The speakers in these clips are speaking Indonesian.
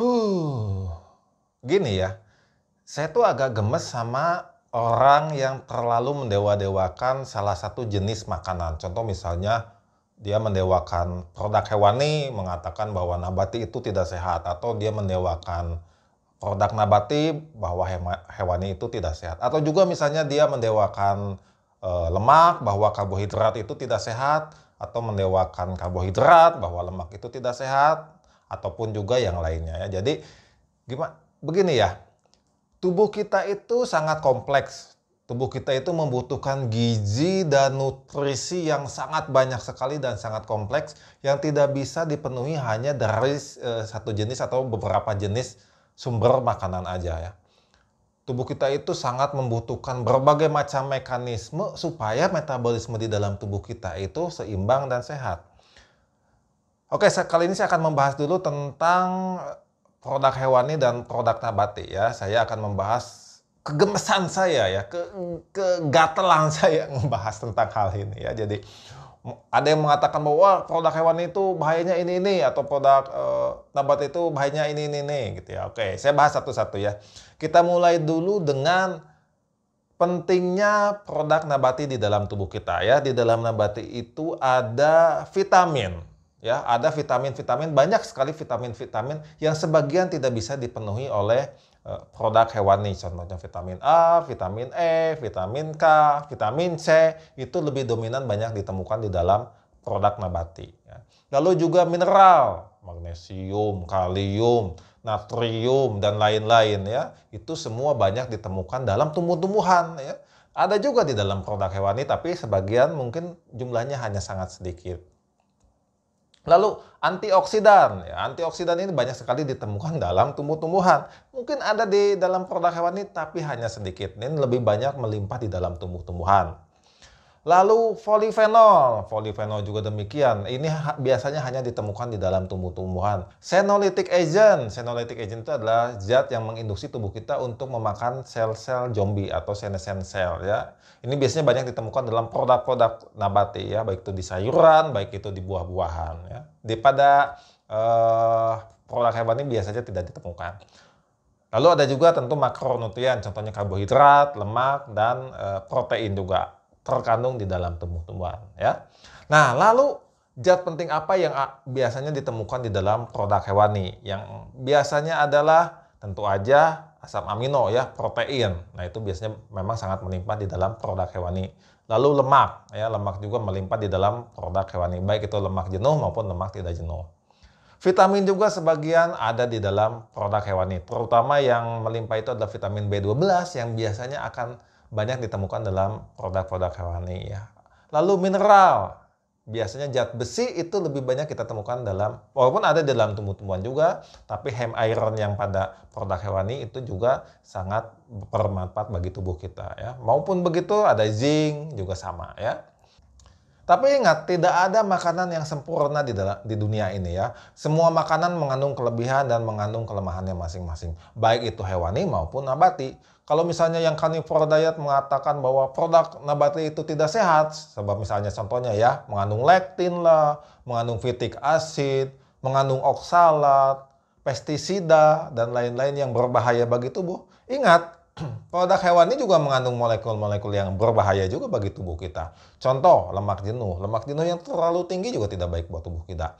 huh, gini ya, saya tuh agak gemes sama orang yang terlalu mendewa-dewakan salah satu jenis makanan. Contoh misalnya dia mendewakan produk hewani, mengatakan bahwa nabati itu tidak sehat, atau dia mendewakan produk nabati bahwa hewani itu tidak sehat, atau juga misalnya dia mendewakan e, lemak bahwa karbohidrat itu tidak sehat, atau mendewakan karbohidrat bahwa lemak itu tidak sehat, ataupun juga yang lainnya ya. Jadi gimana begini ya. Tubuh kita itu sangat kompleks. Tubuh kita itu membutuhkan gizi dan nutrisi yang sangat banyak sekali dan sangat kompleks yang tidak bisa dipenuhi hanya dari eh, satu jenis atau beberapa jenis sumber makanan aja ya. Tubuh kita itu sangat membutuhkan berbagai macam mekanisme supaya metabolisme di dalam tubuh kita itu seimbang dan sehat. Oke, kali ini saya akan membahas dulu tentang eh, produk hewani dan produk nabati ya. Saya akan membahas kegemesan saya ya, ke kegatelan saya membahas tentang hal ini ya. Jadi ada yang mengatakan bahwa produk hewan itu bahayanya ini ini atau produk e, nabati itu bahayanya ini ini ini gitu ya. Oke, saya bahas satu-satu ya. Kita mulai dulu dengan pentingnya produk nabati di dalam tubuh kita ya. Di dalam nabati itu ada vitamin Ya, ada vitamin-vitamin, banyak sekali vitamin-vitamin yang sebagian tidak bisa dipenuhi oleh eh, produk hewani contohnya vitamin A, vitamin E, vitamin K, vitamin C itu lebih dominan banyak ditemukan di dalam produk nabati. Ya. Lalu juga mineral, magnesium, kalium, natrium dan lain-lain ya itu semua banyak ditemukan dalam tumbuh-tumbuhan ya. Ada juga di dalam produk hewani tapi sebagian mungkin jumlahnya hanya sangat sedikit. Lalu antioksidan, ya, antioksidan ini banyak sekali ditemukan dalam tumbuh-tumbuhan. Mungkin ada di dalam produk hewani tapi hanya sedikit. Ini lebih banyak melimpah di dalam tumbuh-tumbuhan. Lalu polifenol, polifenol juga demikian. Ini ha biasanya hanya ditemukan di dalam tumbuh-tumbuhan. Senolytic agent, senolytic agent itu adalah zat yang menginduksi tubuh kita untuk memakan sel-sel zombie atau senescent cell ya. Ini biasanya banyak ditemukan dalam produk-produk nabati ya, baik itu di sayuran, baik itu di buah-buahan ya. Di pada uh, eh, produk ini biasanya tidak ditemukan. Lalu ada juga tentu makronutrien, contohnya karbohidrat, lemak, dan e, protein juga terkandung di dalam tumbuh-tumbuhan ya. Nah, lalu zat penting apa yang ah, biasanya ditemukan di dalam produk hewani? Yang biasanya adalah tentu aja asam amino ya, protein. Nah, itu biasanya memang sangat melimpah di dalam produk hewani. Lalu lemak ya, lemak juga melimpah di dalam produk hewani, baik itu lemak jenuh maupun lemak tidak jenuh. Vitamin juga sebagian ada di dalam produk hewani, terutama yang melimpah itu adalah vitamin B12 yang biasanya akan banyak ditemukan dalam produk-produk hewani ya. Lalu mineral, biasanya zat besi itu lebih banyak kita temukan dalam walaupun ada di dalam tumbuh-tumbuhan juga tapi hem iron yang pada produk hewani itu juga sangat bermanfaat bagi tubuh kita ya maupun begitu ada zinc juga sama ya tapi ingat tidak ada makanan yang sempurna di dalam, di dunia ini ya semua makanan mengandung kelebihan dan mengandung kelemahannya masing-masing baik itu hewani maupun nabati kalau misalnya yang carnivore diet mengatakan bahwa produk nabati itu tidak sehat, sebab misalnya contohnya ya, mengandung lektin lah, mengandung fitik asid, mengandung oksalat, pestisida, dan lain-lain yang berbahaya bagi tubuh. Ingat, produk hewani juga mengandung molekul-molekul yang berbahaya juga bagi tubuh kita. Contoh, lemak jenuh. Lemak jenuh yang terlalu tinggi juga tidak baik buat tubuh kita.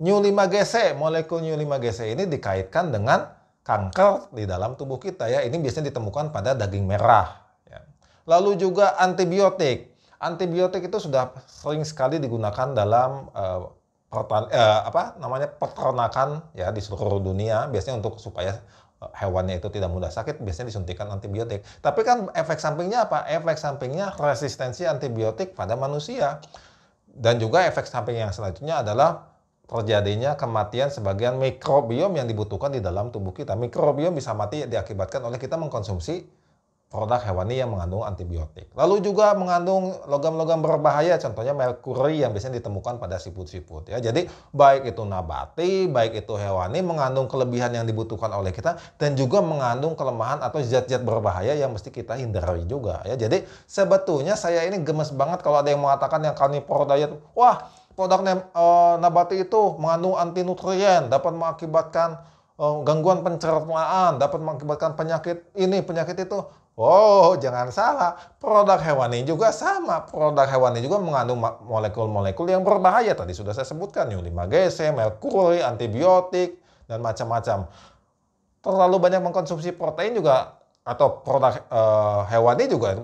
New 5GC, molekul New 5GC ini dikaitkan dengan kanker di dalam tubuh kita ya. Ini biasanya ditemukan pada daging merah. Ya. Lalu juga antibiotik. Antibiotik itu sudah sering sekali digunakan dalam uh, pertan eh, apa namanya peternakan ya di seluruh dunia biasanya untuk supaya eh, hewannya itu tidak mudah sakit biasanya disuntikan antibiotik. Tapi kan efek sampingnya apa? Efek sampingnya resistensi antibiotik pada manusia. Dan juga efek samping yang selanjutnya adalah terjadinya kematian sebagian mikrobiom yang dibutuhkan di dalam tubuh kita. Mikrobiom bisa mati diakibatkan oleh kita mengkonsumsi produk hewani yang mengandung antibiotik. Lalu juga mengandung logam-logam berbahaya, contohnya merkuri yang biasanya ditemukan pada siput-siput. Ya, jadi baik itu nabati, baik itu hewani mengandung kelebihan yang dibutuhkan oleh kita dan juga mengandung kelemahan atau zat-zat berbahaya yang mesti kita hindari juga. Ya, jadi sebetulnya saya ini gemes banget kalau ada yang mengatakan yang carnivore diet, wah produk uh, eh, nabati itu mengandung antinutrien, dapat mengakibatkan uh, gangguan pencernaan, dapat mengakibatkan penyakit ini, penyakit itu. Oh, jangan salah, produk hewani juga sama. Produk hewani juga mengandung molekul-molekul yang berbahaya. Tadi sudah saya sebutkan, yulima gc merkuri, antibiotik, dan macam-macam. Terlalu banyak mengkonsumsi protein juga atau produk uh, eh, hewani juga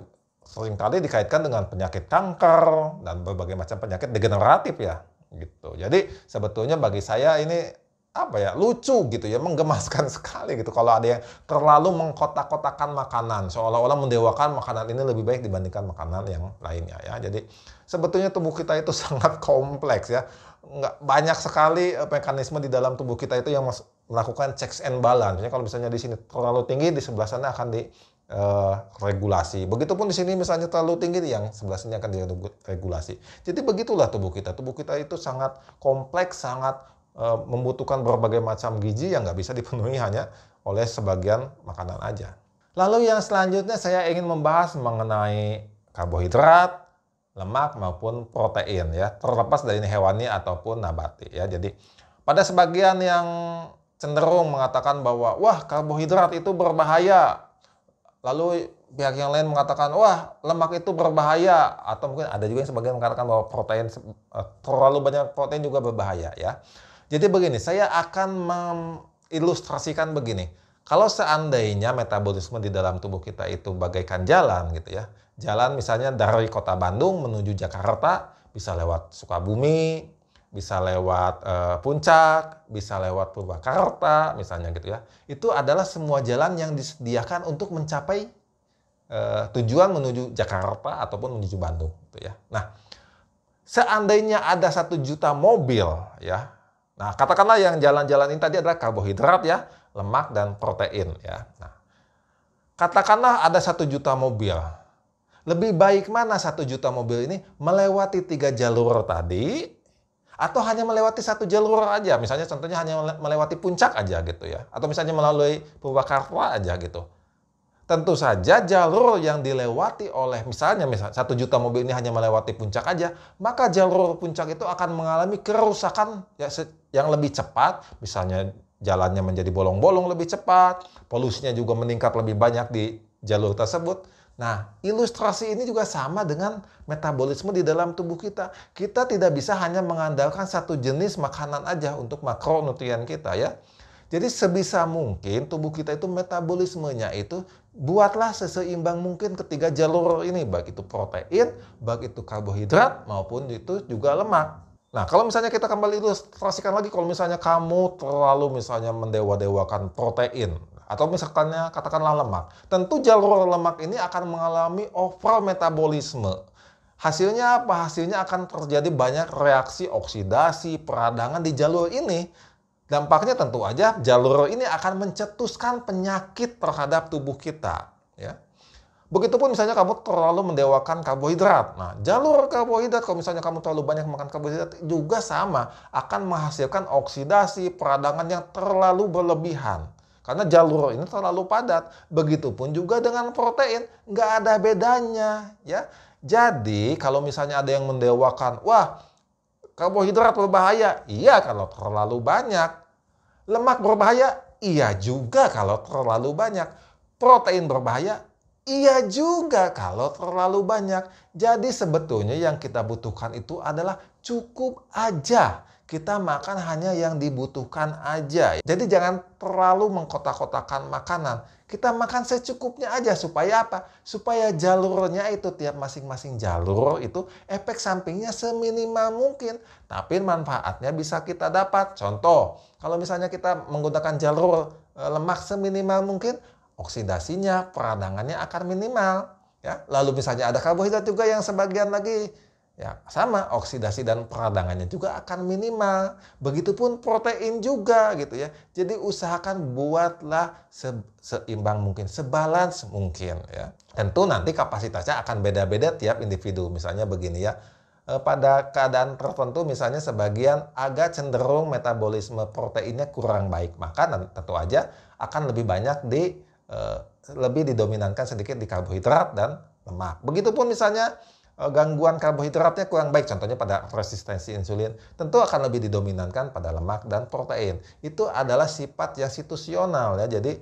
seringkali dikaitkan dengan penyakit kanker dan berbagai macam penyakit degeneratif ya gitu. Jadi sebetulnya bagi saya ini apa ya lucu gitu ya menggemaskan sekali gitu kalau ada yang terlalu mengkotak-kotakan makanan seolah-olah mendewakan makanan ini lebih baik dibandingkan makanan yang lainnya ya jadi sebetulnya tubuh kita itu sangat kompleks ya nggak banyak sekali eh, mekanisme di dalam tubuh kita itu yang melakukan checks and balance. Jadi kalau misalnya di sini terlalu tinggi di sebelah sana akan di Eh, regulasi. Begitupun di sini misalnya terlalu tinggi yang sebelah sini akan diregulasi. Jadi begitulah tubuh kita. Tubuh kita itu sangat kompleks, sangat eh, membutuhkan berbagai macam gizi yang nggak bisa dipenuhi hanya oleh sebagian makanan aja. Lalu yang selanjutnya saya ingin membahas mengenai karbohidrat, lemak maupun protein ya, terlepas dari ini hewani ataupun nabati ya. Jadi pada sebagian yang cenderung mengatakan bahwa wah karbohidrat itu berbahaya, lalu pihak yang lain mengatakan wah lemak itu berbahaya atau mungkin ada juga yang sebagian mengatakan bahwa protein eh, terlalu banyak protein juga berbahaya ya. Jadi begini, saya akan mengilustrasikan begini. Kalau seandainya metabolisme di dalam tubuh kita itu bagaikan jalan gitu ya. Jalan misalnya dari kota Bandung menuju Jakarta bisa lewat Sukabumi, bisa lewat e, Puncak, bisa lewat Purwakarta, misalnya gitu ya. Itu adalah semua jalan yang disediakan untuk mencapai e, tujuan menuju Jakarta ataupun menuju Bandung, gitu ya. Nah, seandainya ada satu juta mobil, ya. Nah, katakanlah yang jalan-jalan ini tadi adalah karbohidrat ya, lemak dan protein ya. Nah, katakanlah ada satu juta mobil. Lebih baik mana satu juta mobil ini melewati tiga jalur tadi atau hanya melewati satu jalur aja misalnya contohnya hanya melewati puncak aja gitu ya atau misalnya melalui Purwakarta aja gitu tentu saja jalur yang dilewati oleh misalnya misal satu juta mobil ini hanya melewati puncak aja maka jalur puncak itu akan mengalami kerusakan ya yang lebih cepat misalnya jalannya menjadi bolong-bolong lebih cepat polusinya juga meningkat lebih banyak di jalur tersebut Nah, ilustrasi ini juga sama dengan metabolisme di dalam tubuh kita. Kita tidak bisa hanya mengandalkan satu jenis makanan aja untuk makronutrien kita ya. Jadi sebisa mungkin tubuh kita itu metabolismenya itu buatlah seseimbang mungkin ketiga jalur ini, baik itu protein, baik itu karbohidrat maupun itu juga lemak. Nah, kalau misalnya kita kembali ilustrasikan lagi, kalau misalnya kamu terlalu misalnya mendewa-dewakan protein, atau misalkannya katakanlah lemak. Tentu jalur lemak ini akan mengalami overall metabolisme. Hasilnya apa? Hasilnya akan terjadi banyak reaksi oksidasi, peradangan di jalur ini. Dampaknya tentu aja jalur ini akan mencetuskan penyakit terhadap tubuh kita, ya. Begitupun misalnya kamu terlalu mendewakan karbohidrat. Nah, jalur karbohidrat kalau misalnya kamu terlalu banyak makan karbohidrat juga sama akan menghasilkan oksidasi peradangan yang terlalu berlebihan. Karena jalur ini terlalu padat. Begitupun juga dengan protein, nggak ada bedanya ya. Jadi kalau misalnya ada yang mendewakan, wah karbohidrat berbahaya, iya kalau terlalu banyak. Lemak berbahaya, iya juga kalau terlalu banyak. Protein berbahaya, Iya juga kalau terlalu banyak. Jadi sebetulnya yang kita butuhkan itu adalah cukup aja. Kita makan hanya yang dibutuhkan aja. Jadi jangan terlalu mengkotak-kotakan makanan. Kita makan secukupnya aja supaya apa? Supaya jalurnya itu tiap masing-masing jalur itu efek sampingnya seminimal mungkin. Tapi manfaatnya bisa kita dapat. Contoh, kalau misalnya kita menggunakan jalur eh, lemak seminimal mungkin, oksidasinya, peradangannya akan minimal. Ya, lalu misalnya ada karbohidrat juga yang sebagian lagi ya sama oksidasi dan peradangannya juga akan minimal. Begitupun protein juga gitu ya. Jadi usahakan buatlah se seimbang mungkin, sebalans mungkin ya. Tentu nanti kapasitasnya akan beda-beda tiap individu. Misalnya begini ya, eh, pada keadaan tertentu misalnya sebagian agak cenderung metabolisme proteinnya kurang baik maka tentu aja akan lebih banyak di Eh, lebih didominankan sedikit di karbohidrat dan lemak. Begitupun misalnya eh, gangguan karbohidratnya kurang baik, contohnya pada resistensi insulin, tentu akan lebih didominankan pada lemak dan protein. Itu adalah sifat yang situasional ya, jadi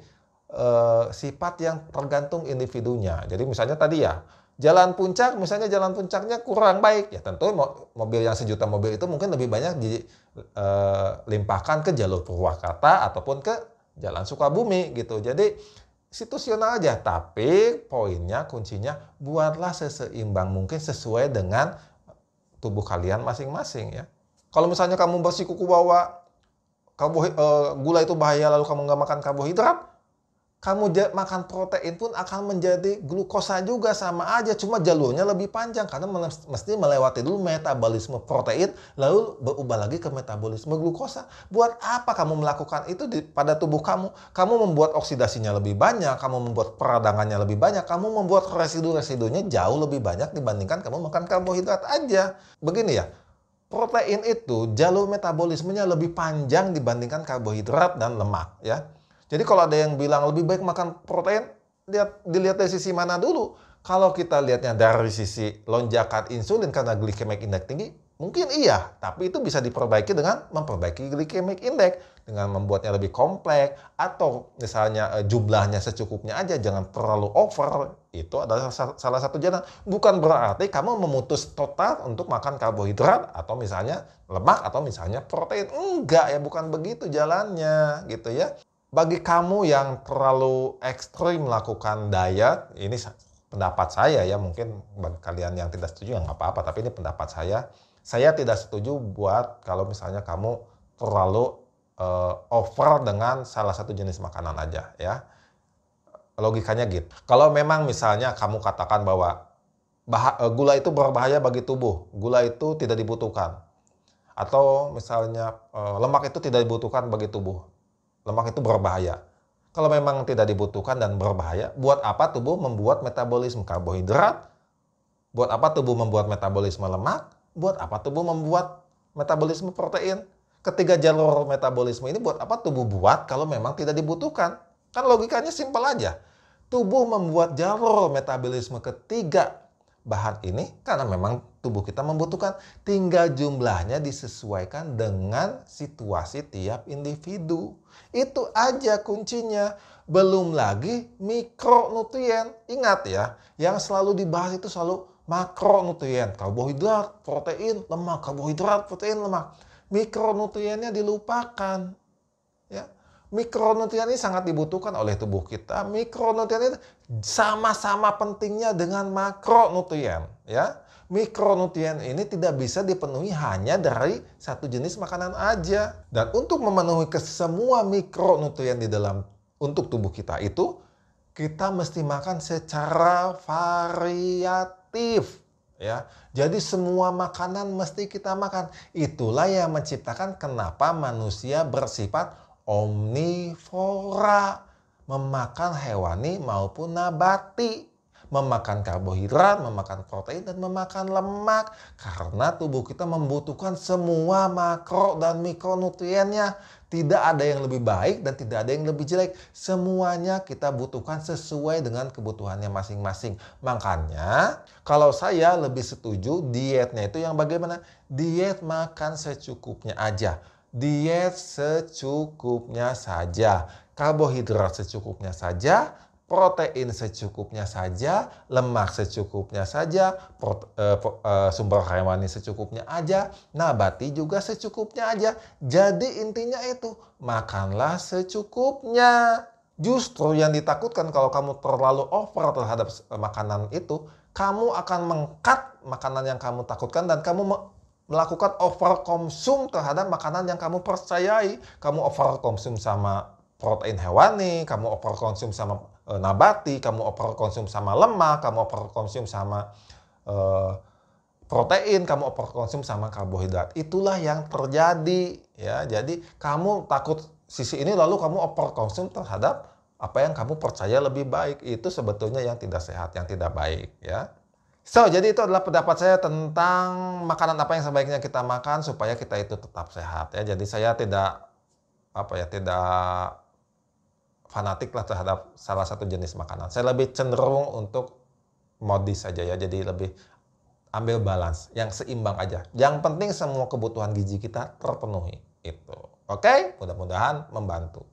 eh, sifat yang tergantung individunya. Jadi misalnya tadi ya, jalan puncak, misalnya jalan puncaknya kurang baik, ya tentu mobil yang sejuta mobil itu mungkin lebih banyak dilimpahkan eh, ke jalur Purwakarta ataupun ke jalan Sukabumi gitu. Jadi situasional aja, tapi poinnya kuncinya buatlah seseimbang mungkin sesuai dengan tubuh kalian masing-masing ya. Kalau misalnya kamu kuku bawa karbo, uh, eh, gula itu bahaya lalu kamu nggak makan karbohidrat, kamu makan protein pun akan menjadi glukosa juga sama aja cuma jalurnya lebih panjang karena mesti melewati dulu metabolisme protein lalu berubah lagi ke metabolisme glukosa buat apa kamu melakukan itu di, pada tubuh kamu kamu membuat oksidasinya lebih banyak kamu membuat peradangannya lebih banyak kamu membuat residu-residunya jauh lebih banyak dibandingkan kamu makan karbohidrat aja begini ya protein itu jalur metabolismenya lebih panjang dibandingkan karbohidrat dan lemak ya jadi kalau ada yang bilang lebih baik makan protein, lihat dilihat dari sisi mana dulu. Kalau kita lihatnya dari sisi lonjakan insulin karena glycemic index tinggi, mungkin iya, tapi itu bisa diperbaiki dengan memperbaiki glycemic index dengan membuatnya lebih kompleks atau misalnya eh, jumlahnya secukupnya aja, jangan terlalu over. Itu adalah salah satu jalan. Bukan berarti kamu memutus total untuk makan karbohidrat atau misalnya lemak atau misalnya protein. Enggak ya, bukan begitu jalannya gitu ya bagi kamu yang terlalu ekstrim melakukan diet, ini pendapat saya ya, mungkin bagi kalian yang tidak setuju ya nggak apa-apa, tapi ini pendapat saya. Saya tidak setuju buat kalau misalnya kamu terlalu uh, over dengan salah satu jenis makanan aja ya. Logikanya gitu. Kalau memang misalnya kamu katakan bahwa bah eh, gula itu berbahaya bagi tubuh, gula itu tidak dibutuhkan. Atau misalnya eh, lemak itu tidak dibutuhkan bagi tubuh Lemak itu berbahaya. Kalau memang tidak dibutuhkan dan berbahaya, buat apa tubuh membuat metabolisme karbohidrat? Buat apa tubuh membuat metabolisme lemak? Buat apa tubuh membuat metabolisme protein? Ketiga jalur metabolisme ini buat apa tubuh buat kalau memang tidak dibutuhkan? Kan logikanya simpel aja. Tubuh membuat jalur metabolisme ketiga bahan ini karena memang tubuh kita membutuhkan. Tinggal jumlahnya disesuaikan dengan situasi tiap individu. Itu aja kuncinya. Belum lagi mikronutrien. Ingat ya, yang selalu dibahas itu selalu makronutrien. Karbohidrat, protein, lemak. Karbohidrat, protein, lemak. Mikronutriennya dilupakan mikronutrien ini sangat dibutuhkan oleh tubuh kita. Mikronutrien itu sama-sama pentingnya dengan makronutrien, ya. Mikronutrien ini tidak bisa dipenuhi hanya dari satu jenis makanan aja. Dan untuk memenuhi semua mikronutrien di dalam untuk tubuh kita itu, kita mesti makan secara variatif ya. Jadi semua makanan mesti kita makan. Itulah yang menciptakan kenapa manusia bersifat omnivora, memakan hewani maupun nabati, memakan karbohidrat, memakan protein, dan memakan lemak. Karena tubuh kita membutuhkan semua makro dan mikronutriennya. Tidak ada yang lebih baik dan tidak ada yang lebih jelek. Semuanya kita butuhkan sesuai dengan kebutuhannya masing-masing. Makanya kalau saya lebih setuju dietnya itu yang bagaimana? Diet makan secukupnya aja diet secukupnya saja, karbohidrat secukupnya saja, protein secukupnya saja, lemak secukupnya saja, prote, eh, eh, sumber hewani secukupnya aja, nabati juga secukupnya aja. Jadi intinya itu, makanlah secukupnya. Justru yang ditakutkan kalau kamu terlalu over terhadap makanan itu, kamu akan mengkat makanan yang kamu takutkan dan kamu melakukan overkonsum terhadap makanan yang kamu percayai. Kamu overkonsum sama protein hewani, kamu overkonsum sama e, nabati, kamu overkonsum sama lemak, kamu overkonsum sama e, protein, kamu overkonsum sama karbohidrat. Itulah yang terjadi ya. Jadi kamu takut sisi ini lalu kamu overkonsum terhadap apa yang kamu percaya lebih baik itu sebetulnya yang tidak sehat, yang tidak baik ya. So, jadi itu adalah pendapat saya tentang makanan apa yang sebaiknya kita makan supaya kita itu tetap sehat ya. Jadi saya tidak apa ya, tidak fanatik terhadap salah satu jenis makanan. Saya lebih cenderung untuk modis saja ya. Jadi lebih ambil balance yang seimbang aja. Yang penting semua kebutuhan gizi kita terpenuhi itu. Oke, okay? mudah-mudahan membantu.